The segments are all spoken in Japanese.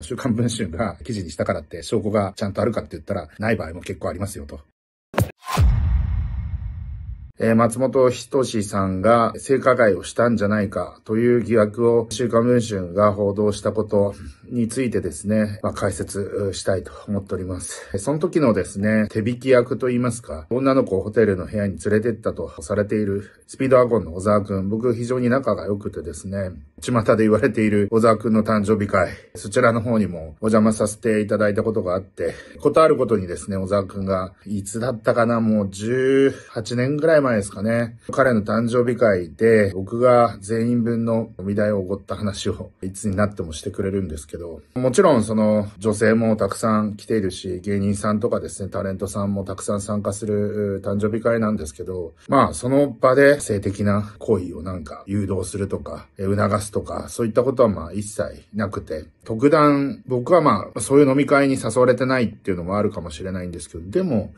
週刊文春が記事にしたからって証拠がちゃんとあるかって言ったら、ない場合も結構ありますよと。えー、松本人志さんが性加害をしたんじゃないかという疑惑を週刊文春が報道したことについてですね、まあ、解説したいと思っております。その時のですね、手引き役といいますか、女の子をホテルの部屋に連れてったとされているスピードワゴンの小沢くん、僕非常に仲が良くてですね、巷で言われている小沢くんの誕生日会、そちらの方にもお邪魔させていただいたことがあって、ことあることにですね、小沢くんが、いつだったかな、もう18年ぐらい前前ですかね、彼の誕生日会で、僕が全員分の飲み代をおごった話を、いつになってもしてくれるんですけど、もちろんその、女性もたくさん来ているし、芸人さんとかですね、タレントさんもたくさん参加する誕生日会なんですけど、まあ、その場で性的な行為をなんか誘導するとか、促すとか、そういったことはまあ一切なくて、特段、僕はまあ、そういう飲み会に誘われてないっていうのもあるかもしれないんですけど、でも、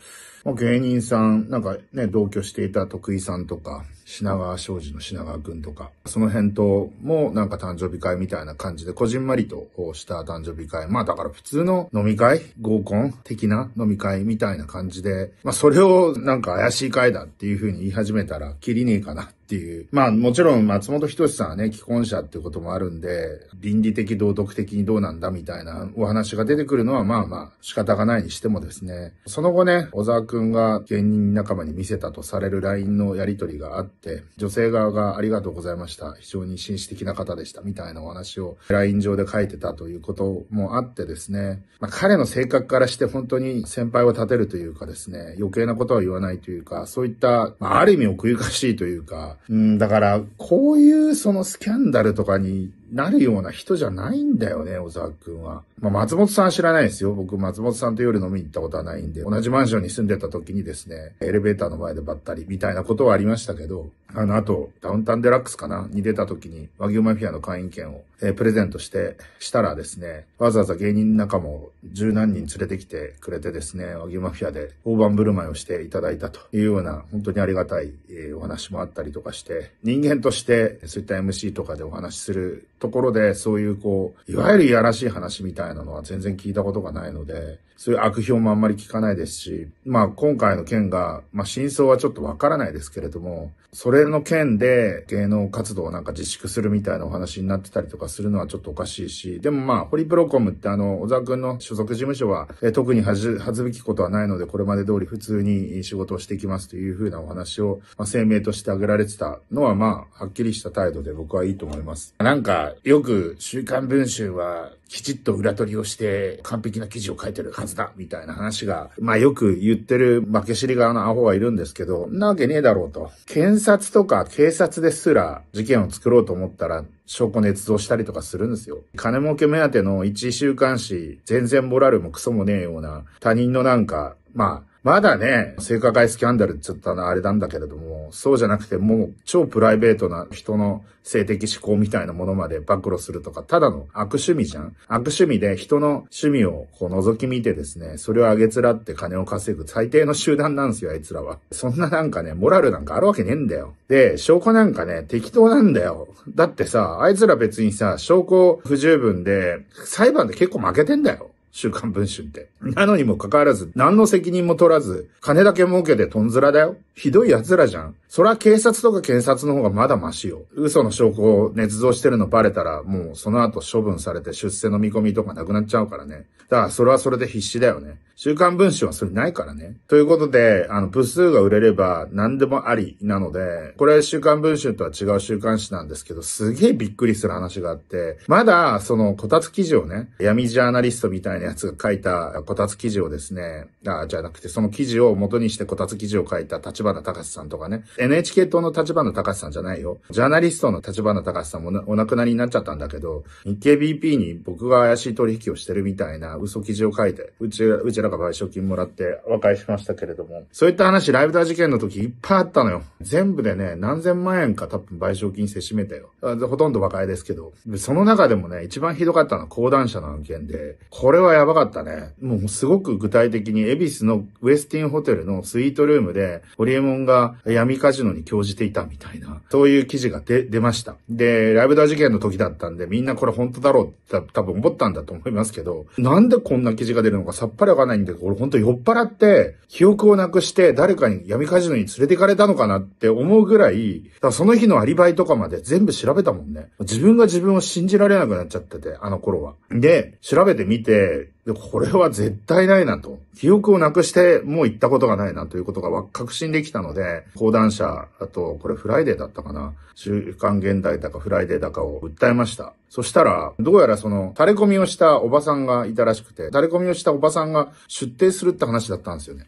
まあ、芸人さん、なんかね、同居していた徳井さんとか、品川商事の品川くんとか、その辺ともなんか誕生日会みたいな感じで、こじんまりとした誕生日会。まあだから普通の飲み会、合コン的な飲み会みたいな感じで、まあそれをなんか怪しい会だっていう風に言い始めたら、切りねえかなっていう。まあもちろん松本人志さんはね、既婚者ってこともあるんで、倫理的道徳的にどうなんだみたいなお話が出てくるのはまあまあ仕方がないにしてもですね、その後ね、小沢くんが芸人仲間に見せたとされる LINE のやりとりがあって、、女性側がありがとうございました。非常に紳士的な方でした。みたいなお話を LINE 上で書いてたということもあってですね、まあ、彼の性格からして本当に先輩を立てるというかですね、余計なことは言わないというか、そういった、まあ、ある意味奥ゆかしいというか、うん、だから、こういうそのスキャンダルとかになるような人じゃないんだよね、小沢くんは。まあ、松本さんは知らないですよ。僕、松本さんと夜飲みに行ったことはないんで、同じマンションに住んでた時にですね、エレベーターの前でばったりみたいなことはありましたけど、あの、あと、ダウンタウンデラックスかなに出た時に、和牛マフィアの会員権を、えー、プレゼントして、したらですね、わざわざ芸人仲間を十何人連れてきてくれてですね、和牛マフィアで大盤振る舞いをしていただいたというような、本当にありがたい、えー、お話もあったりとかして、人間として、そういった MC とかでお話しするところで、そういうこう、いわゆるいやらしい話みたいなのは全然聞いたことがないので、そういう悪評もあんまり聞かないですし、まあ今回の件が、まあ真相はちょっとわからないですけれども、それれの件で芸能活動をなんか自粛するみたいなお話になってたりとかするのはちょっとおかしいし、でもまあ、ホリプロコムってあの、小沢くんの所属事務所は、え特に恥ずべきことはないので、これまで通り普通に仕事をしていきますというふうなお話を、まあ、声明として挙げられてたのはまあ、はっきりした態度で僕はいいと思います。なんか、よく、週刊文春は、きちっと裏取りをして完璧な記事を書いてるはずだ、みたいな話が、まあよく言ってる負け知り側のアホがいるんですけど、なわけねえだろうと。検察とか警察ですら事件を作ろうと思ったら、証拠捏造したりとかするんですよ。金儲け目当ての一週刊誌、全然モラルもクソもねえような、他人のなんか、まあ、まだね、性加害スキャンダルって言ったのはあれなんだけれども、そうじゃなくてもう超プライベートな人の性的思考みたいなものまで暴露するとか、ただの悪趣味じゃん悪趣味で人の趣味をこう覗き見てですね、それをあげつらって金を稼ぐ最低の集団なんですよ、あいつらは。そんななんかね、モラルなんかあるわけねえんだよ。で、証拠なんかね、適当なんだよ。だってさ、あいつら別にさ、証拠不十分で、裁判で結構負けてんだよ。週刊文春って。なのにもかかわらず、何の責任も取らず、金だけ儲けてトンズラだよ。ひどい奴らじゃん。そら警察とか検察の方がまだマシよ。嘘の証拠を捏造してるのバレたら、もうその後処分されて出世の見込みとかなくなっちゃうからね。だからそれはそれで必死だよね。週刊文春はそれないからね。ということで、あの、部数が売れれば何でもありなので、これ週刊文春とは違う週刊誌なんですけど、すげえびっくりする話があって、まだ、その、こたつ記事をね、闇ジャーナリストみたいなやつが書いたこたつ記事をですね、あ、じゃなくて、その記事を元にしてこたつ記事を書いた立花隆さんとかね、NHK 党の立花隆さんじゃないよ。ジャーナリストの立花隆さんもお亡くなりになっちゃったんだけど、日経 BP に僕が怪しい取引をしてるみたいな嘘記事を書いて、うち、うちらか賠償金もらって和解しましたけれども、そういった話、ライブダー事件の時いっぱいあったのよ。全部でね、何千万円か多分賠償金せしめたよ。ほとんど和解ですけど、その中でもね、一番ひどかったのは講談社の案件で、これはやばかったね。もうすごく具体的に、恵比寿のウェスティンホテルのスイートルームで、ホリエモンが闇カジノに興じていたみたいな、そういう記事が出、出ました。で、ライブダー事件の時だったんで、みんなこれ本当だろうって多分思ったんだと思いますけど、なんでこんな記事が出るのかさっぱりわかんないんだけど、俺本当酔っ払って、記憶をなくして誰かに闇カジノに連れてかれたのかなって思うぐらい、だその日のアリバイとかまで全部調べたもんね。自分が自分を信じられなくなっちゃってて、あの頃は。で、調べてみて、で、これは絶対ないなと。記憶をなくしてもう行ったことがないなということが確信できたので、講談社、あと、これフライデーだったかな。週刊現代だかフライデーだかを訴えました。そしたら、どうやらその、垂れ込みをしたおばさんがいたらしくて、垂れ込みをしたおばさんが出廷するって話だったんですよね。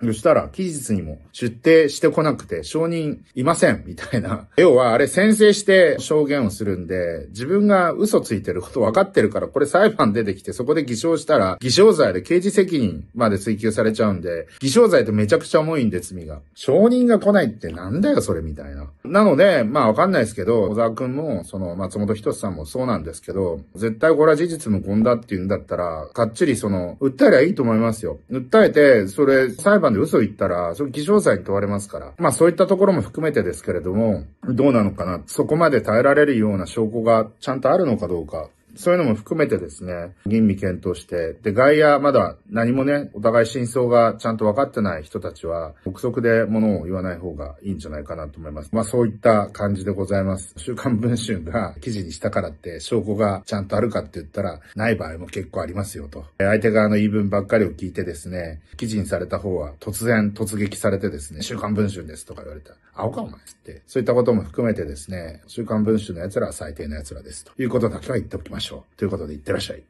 そしたら、期日にも出廷してこなくて、証人いません、みたいな。要は、あれ先制して証言をするんで、自分が嘘ついてること分かってるから、これ裁判出てきて、そこで偽証したら、偽証罪で刑事責任まで追及されちゃうんで、偽証罪ってめちゃくちゃ重いんで、罪が。証人が来ないってなんだよ、それ、みたいな。なので、まあわかんないですけど、小沢くんも、その、松本人志さんもそうなんですけど、絶対これは事実無根だって言うんだったら、かっちりその、訴えりゃいいと思いますよ。訴えて、それ、裁判間で嘘言ったら、それ偽証罪に問われますから。まあそういったところも含めてですけれども、どうなのかな、そこまで耐えられるような証拠がちゃんとあるのかどうか、そういうのも含めてですね、吟味検討して、で、外野、まだ何もね、お互い真相がちゃんと分かってない人たちは、憶測で物を言わない方がいいんじゃないかなと思います。まあそういった感じでございます。週刊文春が記事にしたからって、証拠がちゃんとあるかって言ったら、ない場合も結構ありますよと。相手側の言い分ばっかりを聞いてですね、記事にされた方は突然突撃されてですね、週刊文春ですとか言われたら、青かお前って。そういったことも含めてですね、週刊文春の奴らは最低な奴らですということだけは言っておきましょう。しょう。ということで、いってらっしゃい。